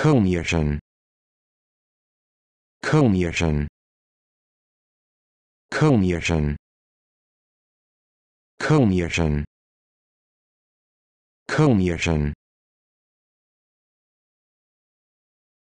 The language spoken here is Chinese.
康业生，康业生，康业生，康业生，康业生。